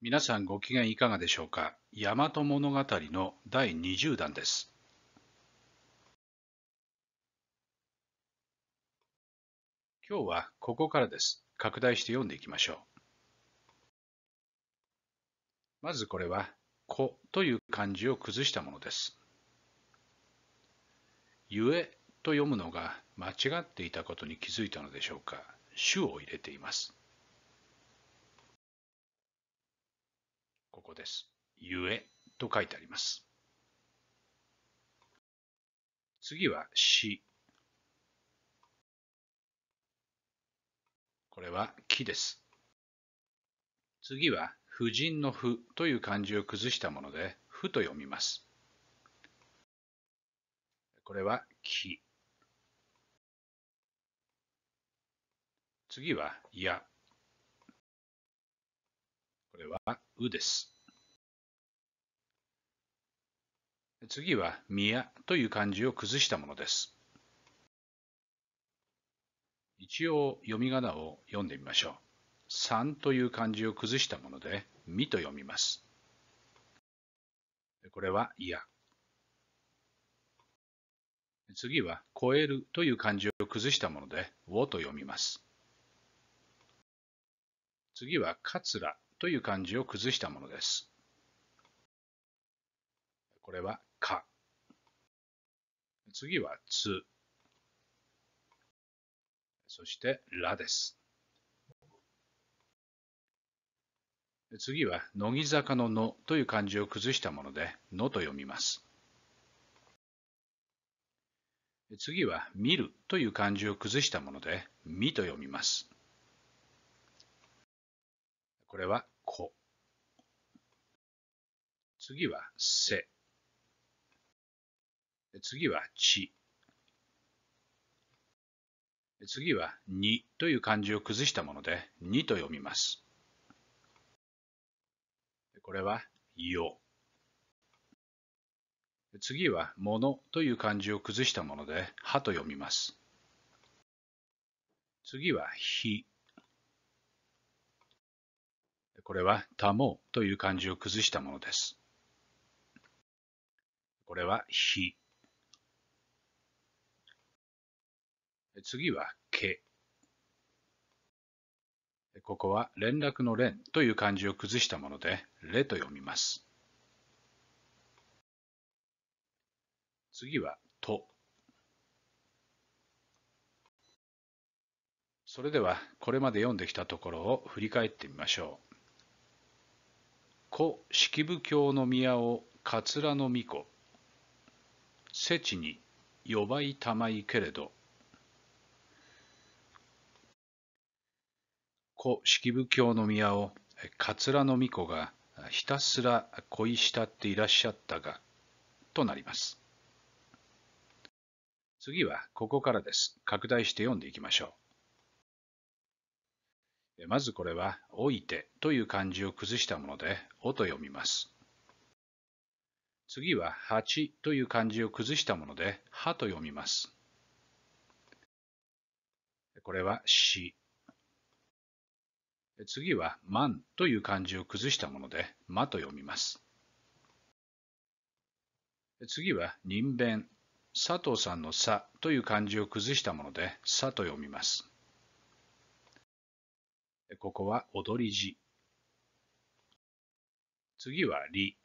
皆さんご機嫌いかがでしょうか大和物語の第20弾です。今日はここからです。拡大して読んでいきましょう。まずこれは「子」という漢字を崩したものです。「ゆえ」と読むのが間違っていたことに気づいたのでしょうか「主」を入れています。ここです。ゆえと書いてあります。次はし。これは木です。次は婦人の婦という漢字を崩したもので、婦と読みます。これは木。次は矢。これはうです。次は宮という漢字を崩したものです。一応読み仮名を読んでみましょう。三という漢字を崩したもので、みと読みます。これは、いや。次は、超えるという漢字を崩したもので、をと読みます。次は、かつらという漢字を崩したものです。これはか。次はつ。そしてらです。次は乃木坂ののという漢字を崩したものでのと読みます。次は見るという漢字を崩したものでみと読みます。これはこ。次はせ。次はち。次はにという漢字を崩したもので、にと読みます。これはよ。次はものという漢字を崩したもので、はと読みます。次はひこれは「たもう」という漢字を崩したものです。これは「ひ」。次は「け」。ここは連絡の連という漢字を崩したもので、れと読みます。次は、と。それでは、これまで読んできたところを振り返ってみましょう。古式部教の宮を桂の御子世知に呼ばいたまいけれど古式部教の宮を桂の御子がひたすら恋したっていらっしゃったがとなります次はここからです拡大して読んでいきましょうまずこれは、おいてという漢字を崩したもので、おと読みます。次は、八という漢字を崩したもので、はと読みます。これは、し。次は、万という漢字を崩したもので、まと読みます。次は、人弁。佐藤さんのさという漢字を崩したもので、さと読みます。ここは踊り字。次はり。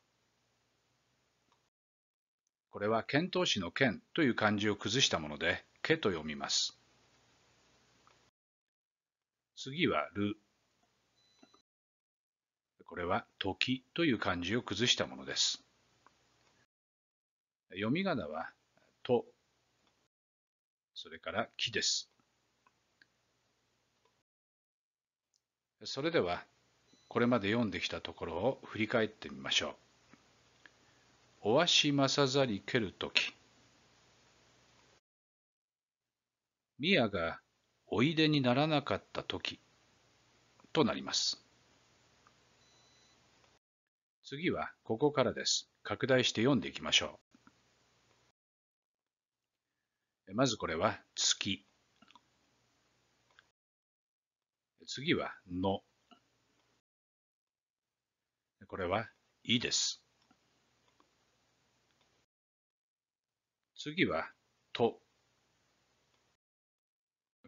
これは遣唐使の剣という漢字を崩したもので、けと読みます。次はる。これは時という漢字を崩したものです。読み仮名はと、それから木です。それではこれまで読んできたところを振り返ってみましょう。おわしまさざり蹴るとき。やがおいでにならなかったときとなります。次はここからです。拡大して読んでいきましょう。まずこれは月。次はの。これは、いです。次は、と。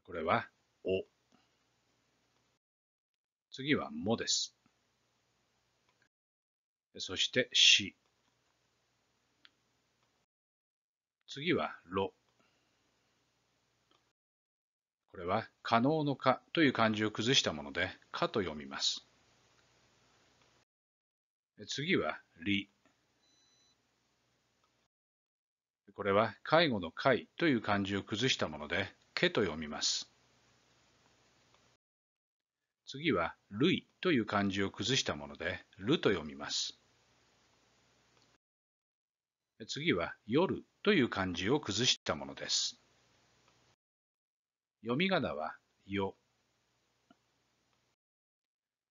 これは、お。次は、もです。そして、し。次は、ろ。これは可能の可という漢字を崩したもので、可と読みます。次は、理。これは介護の介という漢字を崩したもので、けと読みます。次は、類という漢字を崩したもので、ると読みます。次は、夜という漢字を崩したものです。読み仮名は、よ。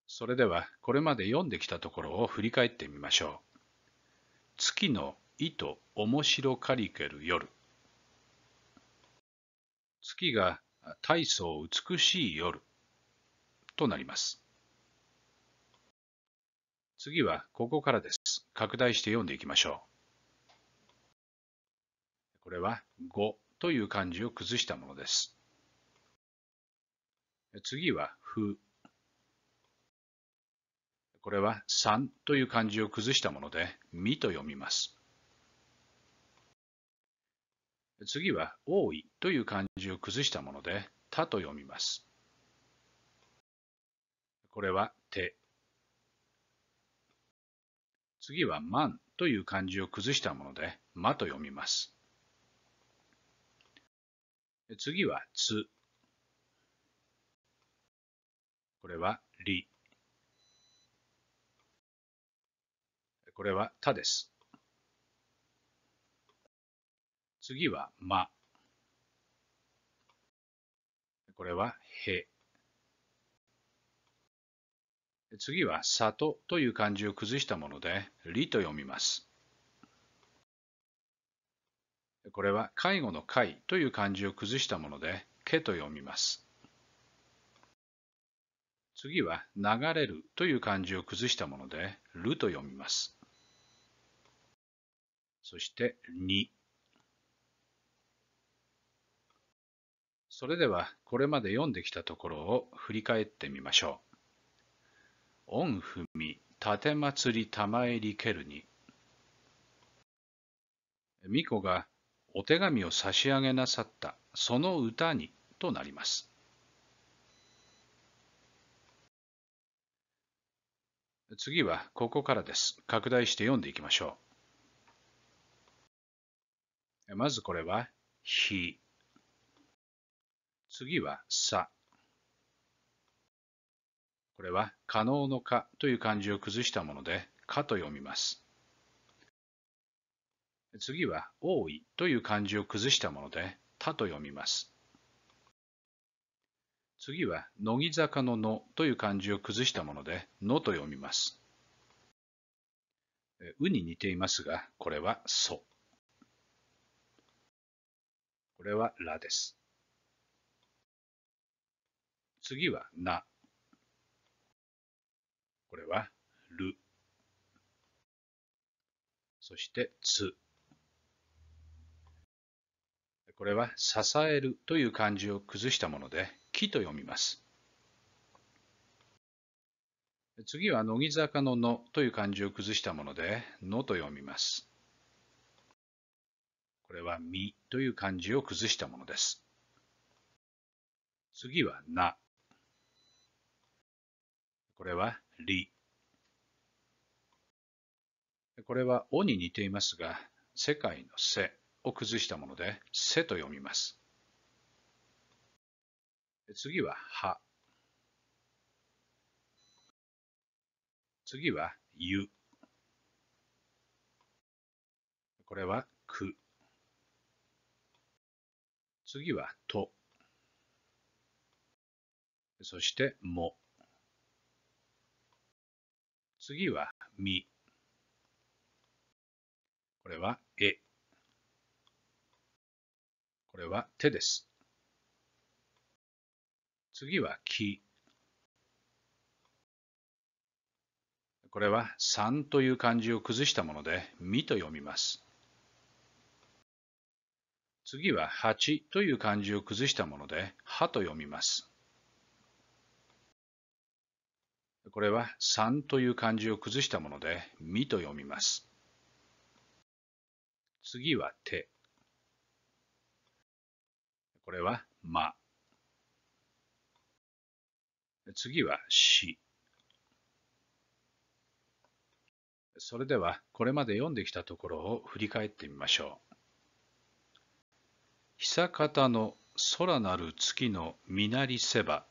それでは、これまで読んできたところを振り返ってみましょう。月の糸面白かりける夜。月が大層美しい夜となります。次はここからです。拡大して読んでいきましょう。これは5という漢字を崩したものです。次はふ。これは三という漢字を崩したもので、みと読みます。次は多いという漢字を崩したもので、たと読みます。これはて。次はまんという漢字を崩したもので、まと読みます。次はつこれはリ。これはタです。次はま。これはへ。次は里という漢字を崩したもので、りと読みます。これは介護の介という漢字を崩したもので、けと読みます。次は流れるという漢字を崩したもので、ると読みます。そして2。それではこれまで読んできたところを振り返ってみましょう。御文み、ま祭り玉えり蹴るに。巫女がお手紙を差し上げなさった、その歌にとなります。次はここからです。拡大して読んでいきましょう。まずこれは、ひ。次は、さ。これは、可能のかという漢字を崩したもので、かと読みます。次は、多いという漢字を崩したもので、たと読みます。次は乃木坂ののという漢字を崩したもので、のと読みます。うに似ていますが、これはそ。これはらです。次はな。これはる。そしてつ。これは支えるという漢字を崩したもので、木と読みます。次は乃木坂ののという漢字を崩したもので、のと読みます。これはみという漢字を崩したものです。次はな。これはり。これはおに似ていますが、世界のせを崩したもので、せと読みます。次は、は。次は、ゆ。これは、く。次は、と。そして、も。次は、み。これは、え。これは、手です。次は木。これは3という漢字を崩したもので、みと読みます。次は8という漢字を崩したもので、はと読みます。これは3という漢字を崩したもので、みと読みます。次は手。これは、ま。次は詩。それではこれまで読んできたところを振り返ってみましょう。久方の空なる月のみなりせば、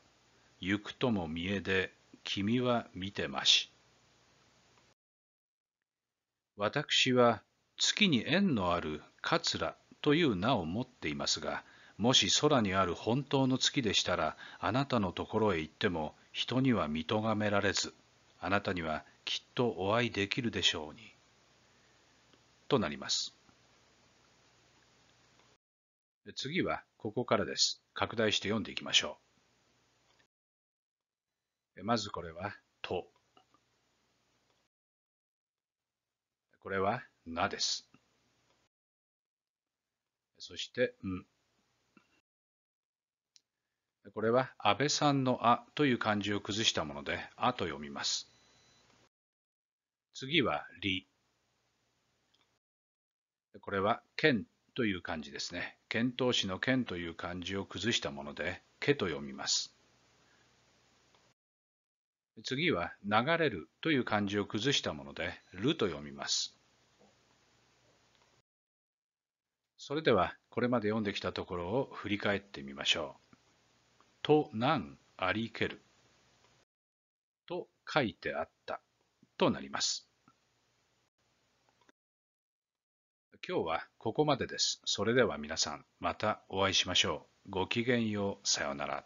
行くとも見えで君は見てまし。私は月に縁のある桂という名を持っていますが、もし空にある本当の月でしたらあなたのところへ行っても人には見とがめられずあなたにはきっとお会いできるでしょうに。となります。次はここからです。拡大して読んでいきましょう。まずこれはと。これはなです。そしてん。これは安倍さんの「あ」という漢字を崩したもので「あ」と読みます。次は「り」。これは「けん」という漢字ですね。遣唐使の「けん」という漢字を崩したもので「け」と読みます。次は「流れる」という漢字を崩したもので「る」と読みます。それではこれまで読んできたところを振り返ってみましょう。となんありけると書いてあったとなります。今日はここまでです。それでは皆さん、またお会いしましょう。ごきげんよう。さようなら。